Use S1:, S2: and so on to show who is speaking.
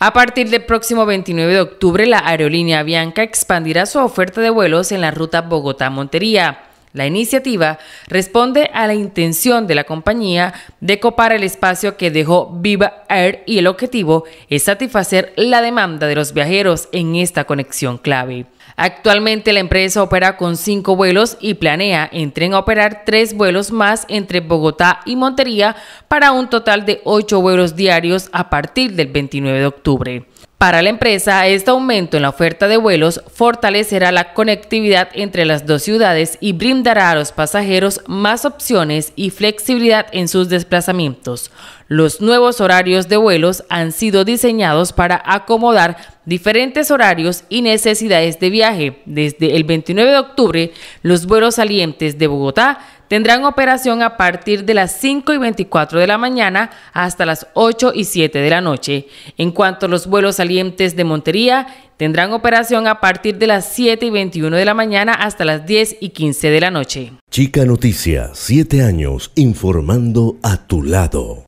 S1: A partir del próximo 29 de octubre, la aerolínea Bianca expandirá su oferta de vuelos en la ruta Bogotá-Montería. La iniciativa responde a la intención de la compañía de copar el espacio que dejó Viva Air y el objetivo es satisfacer la demanda de los viajeros en esta conexión clave. Actualmente la empresa opera con cinco vuelos y planea entren a operar tres vuelos más entre Bogotá y Montería para un total de ocho vuelos diarios a partir del 29 de octubre. Para la empresa, este aumento en la oferta de vuelos fortalecerá la conectividad entre las dos ciudades y brindará a los pasajeros más opciones y flexibilidad en sus desplazamientos. Los nuevos horarios de vuelos han sido diseñados para acomodar diferentes horarios y necesidades de viaje. Desde el 29 de octubre, los vuelos salientes de Bogotá tendrán operación a partir de las 5 y 24 de la mañana hasta las 8 y 7 de la noche. En cuanto a los vuelos salientes de Montería, tendrán operación a partir de las 7 y 21 de la mañana hasta las 10 y 15 de la noche. Chica Noticias, 7 años informando a tu lado.